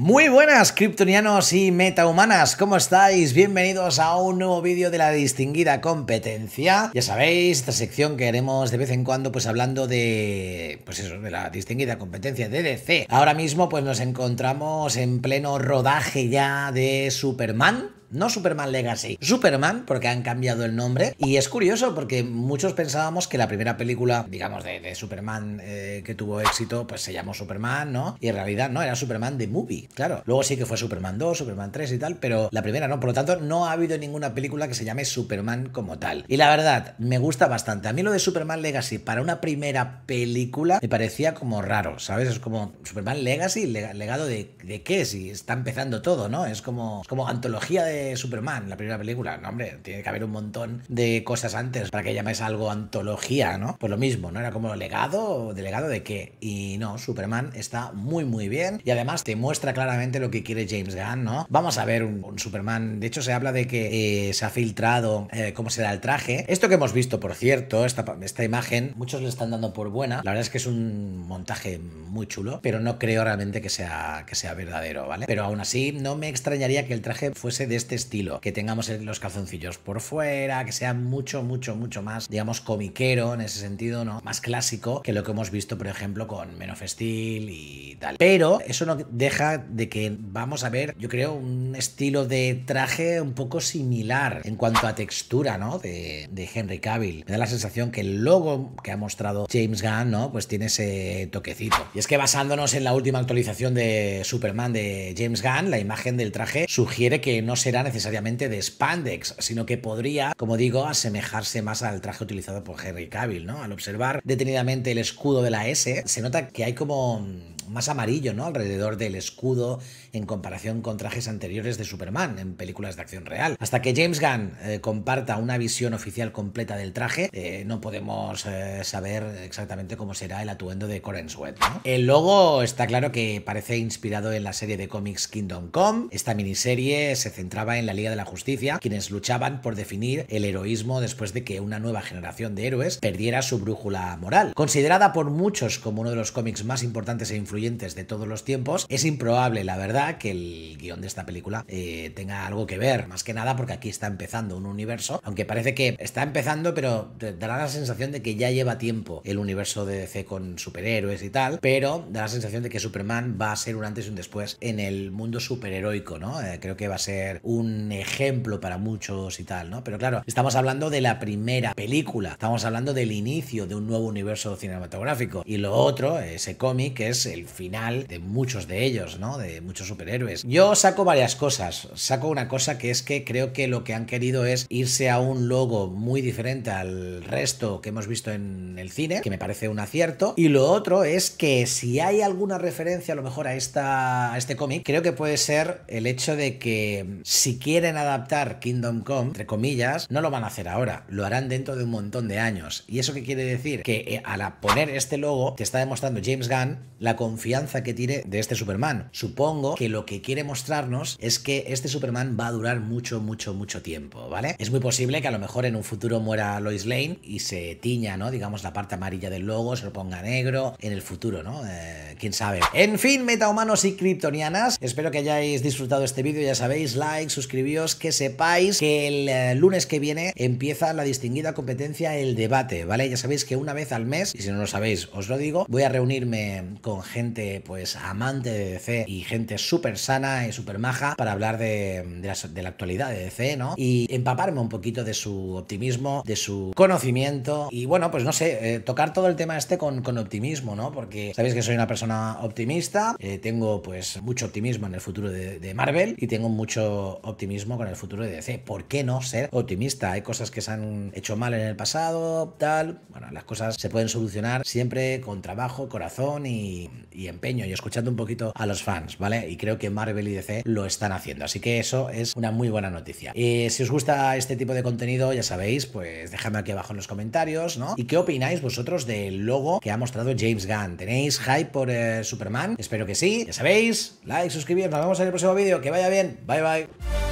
Muy buenas criptonianos y metahumanas, ¿cómo estáis? Bienvenidos a un nuevo vídeo de la distinguida competencia. Ya sabéis, esta sección que haremos de vez en cuando pues hablando de pues eso, de la distinguida competencia de DC. Ahora mismo pues nos encontramos en pleno rodaje ya de Superman, no Superman Legacy, Superman, porque han cambiado el nombre. Y es curioso porque muchos pensábamos que la primera película, digamos, de, Superman eh, que tuvo éxito, pues se llamó Superman, ¿no? Y en realidad no, era Superman de Movie, claro. Luego sí que fue Superman 2, Superman 3 y tal, pero la primera no. Por lo tanto, no ha habido ninguna película que se llame Superman como tal. Y la verdad, me gusta bastante. A mí lo de Superman Legacy para una primera película me parecía como raro, ¿sabes? Es como Superman Legacy, legado de, de qué, si está empezando todo, ¿no? Es como, es como antología de Superman, la primera película. No, hombre, tiene que haber un montón de cosas antes para que llamáis algo antología, ¿no? Pues lo mismo, ¿no? Era como legado, delegado de qué. Y no, Superman está muy, muy bien. Y además te muestra claramente lo que quiere James Gunn, ¿no? Vamos a ver un, Superman. De hecho, se habla de que eh, se ha filtrado eh, cómo será el traje. Esto que hemos visto, por cierto, esta, imagen, muchos le están dando por buena. La verdad es que es un montaje muy chulo, pero no creo realmente que sea, que sea verdadero, ¿vale? Pero aún así, no me extrañaría que el traje fuese de este este estilo, que tengamos los calzoncillos por fuera, que sea mucho, mucho, mucho más, digamos, comiquero en ese sentido, ¿no? Más clásico que lo que hemos visto, por ejemplo, con Men of Steel y tal. Pero eso no deja de que vamos a ver, yo creo, un estilo de traje un poco similar en cuanto a textura, ¿no? De, de Henry Cavill. Me da la sensación que el logo que ha mostrado James Gunn, ¿no? Pues tiene ese toquecito. Y es que basándonos en la última actualización de Superman de James Gunn, la imagen del traje sugiere que no será necesariamente de spandex, sino que podría, como digo, asemejarse más al traje utilizado por Henry Cavill, ¿no? Al observar detenidamente el escudo de la S, se nota que hay como más amarillo, ¿no? Alrededor del escudo en comparación con trajes anteriores de Superman en películas de acción real. Hasta que James Gunn eh, comparta una visión oficial completa del traje, eh, no podemos eh, saber exactamente cómo será el atuendo de Coren Sweat, El logo está claro que parece inspirado en la serie de cómics Kingdom Come. Esta miniserie se centraba en la Liga de la Justicia, quienes luchaban por definir el heroísmo después de que una nueva generación de héroes perdiera su brújula moral. Considerada por muchos como uno de los cómics más importantes e influyentes de todos los tiempos, es improbable, la verdad, que el guión de esta película eh, tenga algo que ver, más que nada porque aquí está empezando un universo, aunque parece que está empezando, pero dará la sensación de que ya lleva tiempo el universo de DC con superhéroes y tal, pero da la sensación de que Superman va a ser un antes y un después en el mundo superheroico, ¿no? Eh, creo que va a ser un ejemplo para muchos y tal, ¿no? Pero claro, estamos hablando de la primera película, estamos hablando del inicio de un nuevo universo cinematográfico y lo otro, ese cómic, es el final de muchos de ellos, ¿no? De muchos superhéroes. Yo saco varias cosas. Saco una cosa que es que creo que lo que han querido es irse a un logo muy diferente al resto que hemos visto en el cine, que me parece un acierto. Y lo otro es que si hay alguna referencia a lo mejor a, esta, este cómic, creo que puede ser el hecho de que si quieren adaptar Kingdom Come, entre comillas, no lo van a hacer ahora, lo harán dentro de un montón de años. ¿Y eso qué quiere decir? Que eh, al poner este logo te está demostrando James Gunn, la confianza confianza que tiene de este Superman. Supongo que lo que quiere mostrarnos es que este Superman va a durar mucho, mucho, mucho tiempo, ¿vale? Es muy posible que a lo mejor en un futuro muera Lois Lane y se tiña, ¿no? Digamos, la parte amarilla del logo, se lo ponga negro en el futuro, ¿no? Eh, ¿Quién sabe? En fin, metahumanos y kryptonianas, espero que hayáis disfrutado este vídeo, ya sabéis, like, suscribíos, que sepáis que el eh, lunes que viene empieza la distinguida competencia, el debate, ¿vale? Ya sabéis que una vez al mes, y si no lo sabéis, os lo digo, voy a reunirme con gente pues amante de DC y gente súper sana y súper maja para hablar de, la, actualidad de DC, ¿no? Y empaparme un poquito de su optimismo, de su conocimiento y bueno, pues no sé, eh, tocar todo el tema este con, optimismo, ¿no? Porque sabéis que soy una persona optimista, eh, tengo pues mucho optimismo en el futuro de, de, Marvel y tengo mucho optimismo con el futuro de DC. ¿Por qué no ser optimista? Hay cosas que se han hecho mal en el pasado, tal. Bueno, las cosas se pueden solucionar siempre con trabajo, corazón y, y empeño y escuchando un poquito a los fans, ¿vale? Y creo que Marvel y DC lo están haciendo. Así que eso es una muy buena noticia. Y si os gusta este tipo de contenido, ya sabéis, pues dejadme aquí abajo en los comentarios, ¿no? ¿Y qué opináis vosotros del logo que ha mostrado James Gunn? ¿Tenéis hype por eh, Superman? Espero que sí. Ya sabéis, like, suscribiros. Nos vemos en el próximo vídeo. Que vaya bien. Bye, bye.